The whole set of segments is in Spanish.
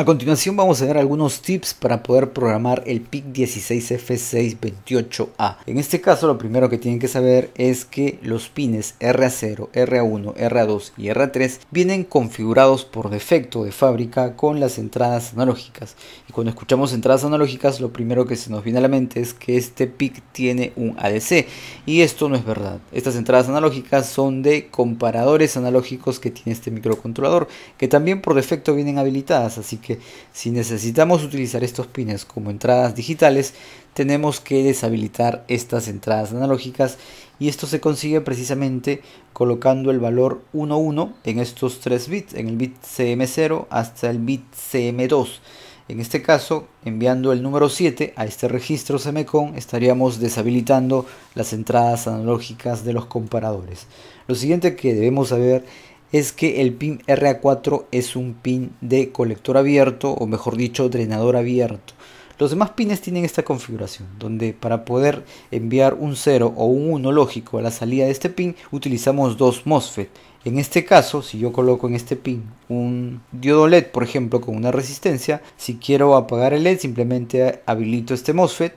A continuación vamos a ver algunos tips para poder programar el PIC 16F628A. En este caso lo primero que tienen que saber es que los pines RA0, RA1, RA2 y RA3 vienen configurados por defecto de fábrica con las entradas analógicas. Y cuando escuchamos entradas analógicas lo primero que se nos viene a la mente es que este PIC tiene un ADC y esto no es verdad. Estas entradas analógicas son de comparadores analógicos que tiene este microcontrolador que también por defecto vienen habilitadas así que si necesitamos utilizar estos pines como entradas digitales, tenemos que deshabilitar estas entradas analógicas y esto se consigue precisamente colocando el valor 11 en estos 3 bits, en el bit CM0 hasta el bit CM2. En este caso, enviando el número 7 a este registro cmcon estaríamos deshabilitando las entradas analógicas de los comparadores. Lo siguiente que debemos saber es que el pin RA4 es un pin de colector abierto o mejor dicho drenador abierto. Los demás pines tienen esta configuración, donde para poder enviar un 0 o un 1 lógico a la salida de este pin utilizamos dos MOSFET. En este caso, si yo coloco en este pin un diodo LED, por ejemplo, con una resistencia, si quiero apagar el LED simplemente habilito este MOSFET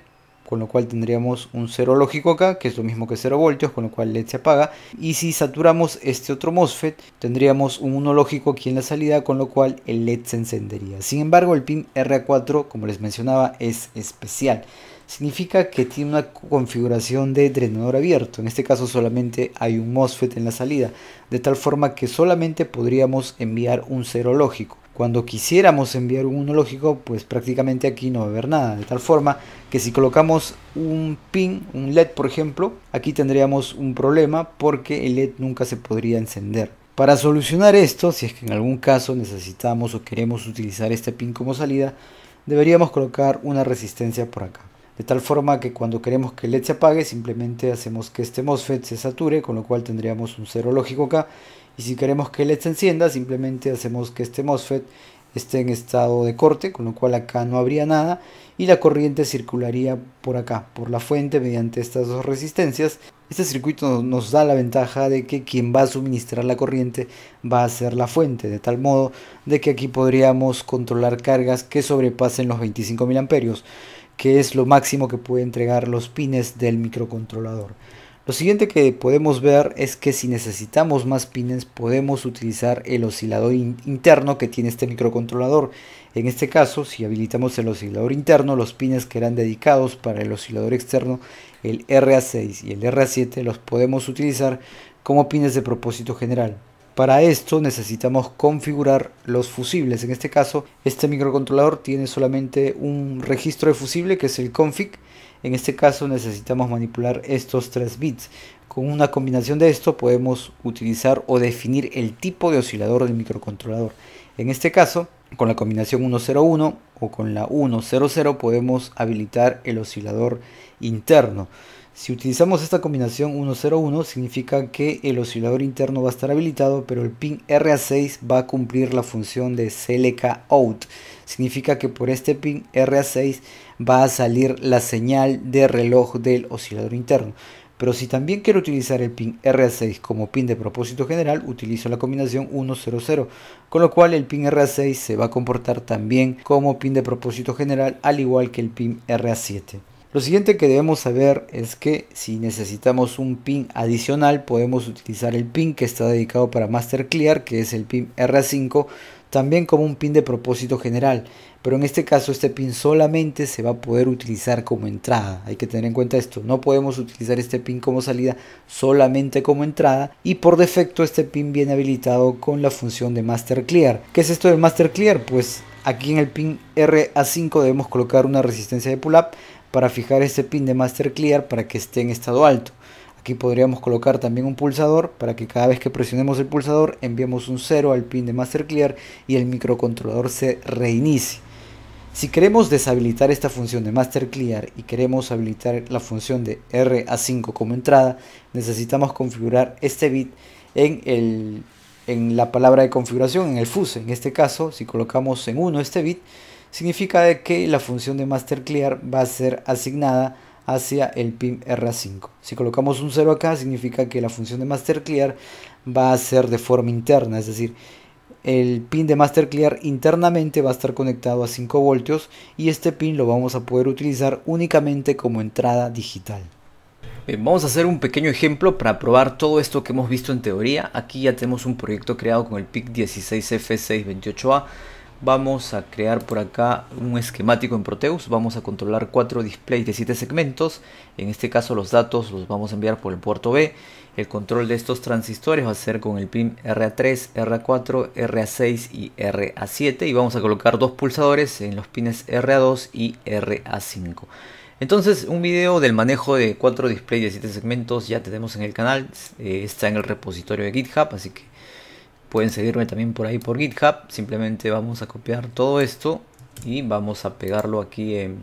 con lo cual tendríamos un cero lógico acá, que es lo mismo que 0 voltios, con lo cual LED se apaga. Y si saturamos este otro MOSFET, tendríamos un 1 lógico aquí en la salida, con lo cual el LED se encendería. Sin embargo, el pin RA4, como les mencionaba, es especial. Significa que tiene una configuración de drenador abierto. En este caso solamente hay un MOSFET en la salida, de tal forma que solamente podríamos enviar un cero lógico. Cuando quisiéramos enviar un lógico, pues prácticamente aquí no va a haber nada. De tal forma que si colocamos un pin, un LED por ejemplo, aquí tendríamos un problema porque el LED nunca se podría encender. Para solucionar esto, si es que en algún caso necesitamos o queremos utilizar este pin como salida, deberíamos colocar una resistencia por acá. De tal forma que cuando queremos que el LED se apague, simplemente hacemos que este MOSFET se sature, con lo cual tendríamos un cero lógico acá y si queremos que LED se encienda, simplemente hacemos que este MOSFET esté en estado de corte, con lo cual acá no habría nada y la corriente circularía por acá, por la fuente mediante estas dos resistencias. Este circuito nos da la ventaja de que quien va a suministrar la corriente va a ser la fuente, de tal modo de que aquí podríamos controlar cargas que sobrepasen los 25.000 amperios, que es lo máximo que puede entregar los pines del microcontrolador. Lo siguiente que podemos ver es que si necesitamos más pines podemos utilizar el oscilador interno que tiene este microcontrolador. En este caso, si habilitamos el oscilador interno, los pines que eran dedicados para el oscilador externo, el RA6 y el RA7, los podemos utilizar como pines de propósito general. Para esto necesitamos configurar los fusibles. En este caso, este microcontrolador tiene solamente un registro de fusible que es el config en este caso necesitamos manipular estos tres bits. Con una combinación de esto podemos utilizar o definir el tipo de oscilador del microcontrolador. En este caso, con la combinación 101 o con la 100 podemos habilitar el oscilador interno. Si utilizamos esta combinación 101 significa que el oscilador interno va a estar habilitado, pero el pin RA6 va a cumplir la función de CLK out. Significa que por este pin RA6 va a salir la señal de reloj del oscilador interno. Pero si también quiero utilizar el pin RA6 como pin de propósito general, utilizo la combinación 100, con lo cual el pin RA6 se va a comportar también como pin de propósito general, al igual que el pin RA7. Lo siguiente que debemos saber es que si necesitamos un pin adicional podemos utilizar el pin que está dedicado para Master Clear que es el pin R5 también como un pin de propósito general pero en este caso este pin solamente se va a poder utilizar como entrada hay que tener en cuenta esto no podemos utilizar este pin como salida solamente como entrada y por defecto este pin viene habilitado con la función de Master Clear ¿qué es esto del Master Clear? pues Aquí en el pin RA5 debemos colocar una resistencia de pull-up para fijar este pin de master clear para que esté en estado alto. Aquí podríamos colocar también un pulsador para que cada vez que presionemos el pulsador enviemos un 0 al pin de master clear y el microcontrolador se reinicie. Si queremos deshabilitar esta función de master clear y queremos habilitar la función de RA5 como entrada, necesitamos configurar este bit en el en la palabra de configuración, en el fuse. En este caso, si colocamos en 1 este bit, significa que la función de master clear va a ser asignada hacia el pin RA5. Si colocamos un 0 acá, significa que la función de master clear va a ser de forma interna, es decir, el pin de master clear internamente va a estar conectado a 5 voltios y este pin lo vamos a poder utilizar únicamente como entrada digital. Eh, vamos a hacer un pequeño ejemplo para probar todo esto que hemos visto en teoría. Aquí ya tenemos un proyecto creado con el PIC 16F628A. Vamos a crear por acá un esquemático en Proteus. Vamos a controlar cuatro displays de siete segmentos. En este caso los datos los vamos a enviar por el puerto B. El control de estos transistores va a ser con el pin RA3, RA4, RA6 y RA7. Y vamos a colocar dos pulsadores en los pines RA2 y RA5. Entonces, un video del manejo de cuatro displays de 7 segmentos ya tenemos en el canal, eh, está en el repositorio de GitHub, así que pueden seguirme también por ahí por GitHub. Simplemente vamos a copiar todo esto y vamos a pegarlo aquí en,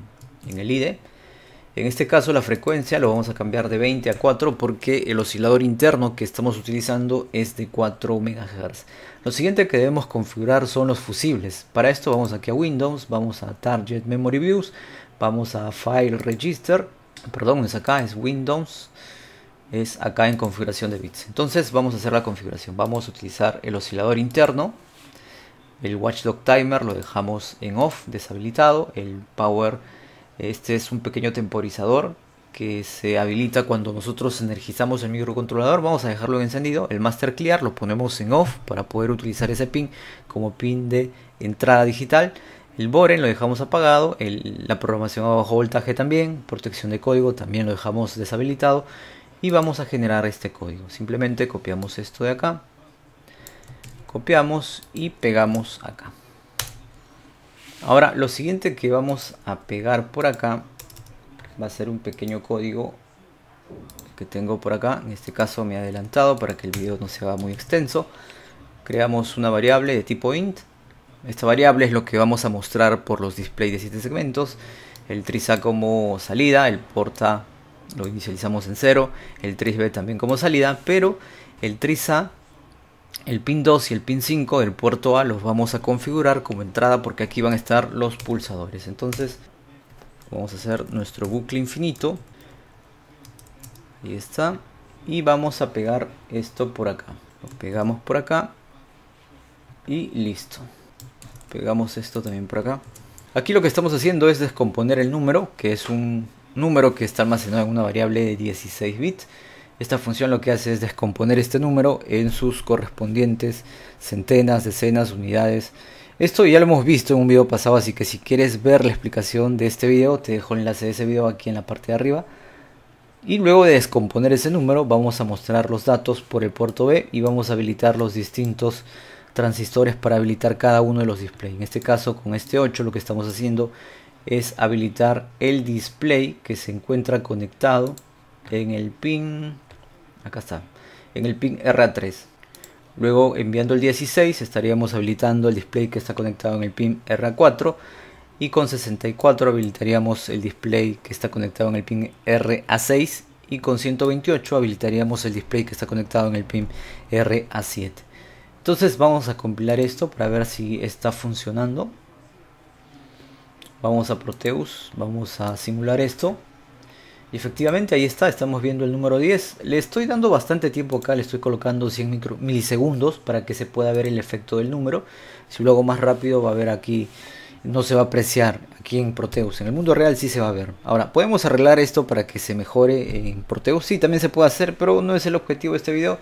en el IDE. En este caso la frecuencia lo vamos a cambiar de 20 a 4 porque el oscilador interno que estamos utilizando es de 4 MHz. Lo siguiente que debemos configurar son los fusibles. Para esto vamos aquí a Windows, vamos a Target Memory Views, Vamos a File Register. Perdón, es acá, es Windows. Es acá en configuración de bits. Entonces vamos a hacer la configuración. Vamos a utilizar el oscilador interno. El Watchdog Timer lo dejamos en off, deshabilitado. El Power, este es un pequeño temporizador que se habilita cuando nosotros energizamos el microcontrolador. Vamos a dejarlo encendido. El master clear lo ponemos en off para poder utilizar ese pin como pin de entrada digital. El Boren lo dejamos apagado, la programación a bajo voltaje también, protección de código también lo dejamos deshabilitado y vamos a generar este código. Simplemente copiamos esto de acá, copiamos y pegamos acá. Ahora lo siguiente que vamos a pegar por acá va a ser un pequeño código que tengo por acá. En este caso me he adelantado para que el video no se haga muy extenso. Creamos una variable de tipo int esta variable es lo que vamos a mostrar por los displays de 7 segmentos. El triza como salida, el porta lo inicializamos en 0, el B también como salida, pero el A, el pin 2 y el pin 5 del puerto A los vamos a configurar como entrada porque aquí van a estar los pulsadores. Entonces vamos a hacer nuestro bucle infinito. Ahí está. Y vamos a pegar esto por acá. Lo pegamos por acá. Y listo. Pegamos esto también por acá. Aquí lo que estamos haciendo es descomponer el número, que es un número que está almacenado en una variable de 16 bits. Esta función lo que hace es descomponer este número en sus correspondientes centenas, decenas, unidades. Esto ya lo hemos visto en un video pasado, así que si quieres ver la explicación de este video, te dejo el enlace de ese video aquí en la parte de arriba. Y luego de descomponer ese número, vamos a mostrar los datos por el puerto B y vamos a habilitar los distintos transistores para habilitar cada uno de los displays. En este caso con este 8 lo que estamos haciendo es habilitar el display que se encuentra conectado en el pin, acá está, en el pin RA3. Luego enviando el 16 estaríamos habilitando el display que está conectado en el pin RA4 y con 64 habilitaríamos el display que está conectado en el pin RA6 y con 128 habilitaríamos el display que está conectado en el pin RA7. Entonces vamos a compilar esto para ver si está funcionando. Vamos a Proteus, vamos a simular esto. Y efectivamente ahí está, estamos viendo el número 10. Le estoy dando bastante tiempo acá, le estoy colocando 100 milisegundos para que se pueda ver el efecto del número. Si lo hago más rápido va a ver aquí, no se va a apreciar aquí en Proteus. En el mundo real sí se va a ver. Ahora, podemos arreglar esto para que se mejore en Proteus. Sí, también se puede hacer, pero no es el objetivo de este video.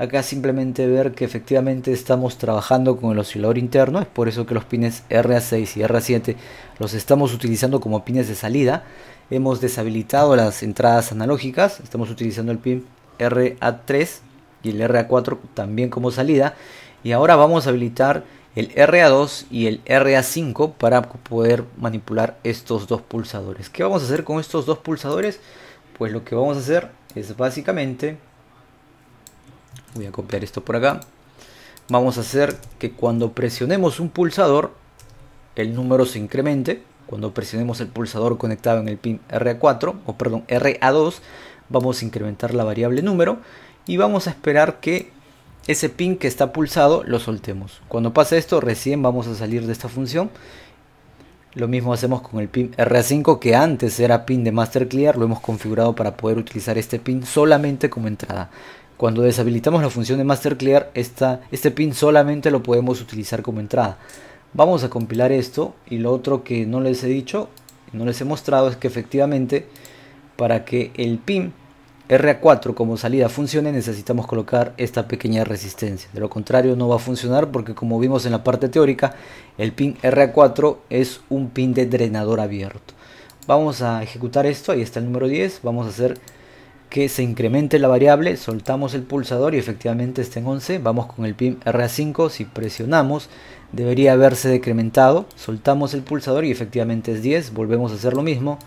Acá simplemente ver que efectivamente estamos trabajando con el oscilador interno, es por eso que los pines RA6 y RA7 los estamos utilizando como pines de salida. Hemos deshabilitado las entradas analógicas, estamos utilizando el pin RA3 y el RA4 también como salida. Y ahora vamos a habilitar el RA2 y el RA5 para poder manipular estos dos pulsadores. ¿Qué vamos a hacer con estos dos pulsadores? Pues lo que vamos a hacer es básicamente voy a copiar esto por acá vamos a hacer que cuando presionemos un pulsador el número se incremente cuando presionemos el pulsador conectado en el pin RA4 o perdón RA2 vamos a incrementar la variable número y vamos a esperar que ese pin que está pulsado lo soltemos cuando pase esto recién vamos a salir de esta función lo mismo hacemos con el pin RA5 que antes era pin de master clear, lo hemos configurado para poder utilizar este pin solamente como entrada. Cuando deshabilitamos la función de master clear, este pin solamente lo podemos utilizar como entrada. Vamos a compilar esto y lo otro que no les he dicho, no les he mostrado es que efectivamente para que el pin RA4 como salida funcione necesitamos colocar esta pequeña resistencia. De lo contrario no va a funcionar porque como vimos en la parte teórica, el pin RA4 es un pin de drenador abierto. Vamos a ejecutar esto, ahí está el número 10, vamos a hacer que se incremente la variable, soltamos el pulsador y efectivamente está en 11, vamos con el pin RA5, si presionamos debería haberse decrementado, soltamos el pulsador y efectivamente es 10, volvemos a hacer lo mismo.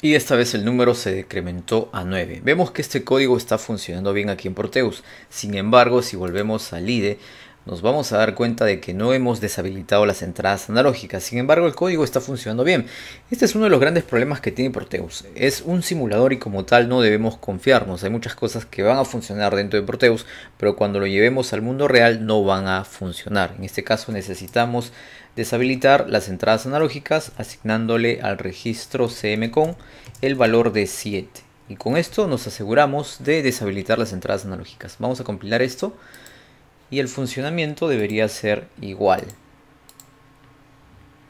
Y esta vez el número se decrementó a 9. Vemos que este código está funcionando bien aquí en Proteus. Sin embargo, si volvemos al IDE, nos vamos a dar cuenta de que no hemos deshabilitado las entradas analógicas, sin embargo el código está funcionando bien. Este es uno de los grandes problemas que tiene Proteus. Es un simulador y como tal no debemos confiarnos. Hay muchas cosas que van a funcionar dentro de Proteus, pero cuando lo llevemos al mundo real no van a funcionar. En este caso necesitamos deshabilitar las entradas analógicas asignándole al registro CMCON el valor de 7. Y con esto nos aseguramos de deshabilitar las entradas analógicas. Vamos a compilar esto y el funcionamiento debería ser igual.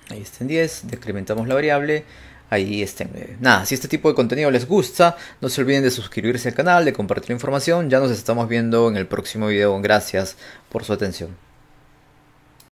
Ahí está en 10, decrementamos la variable, ahí está en 9. Nada, si este tipo de contenido les gusta, no se olviden de suscribirse al canal, de compartir la información. Ya nos estamos viendo en el próximo video. Gracias por su atención.